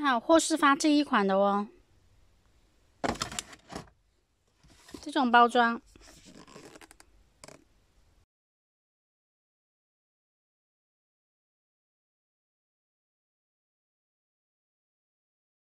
好，货是发这一款的哦，这种包装。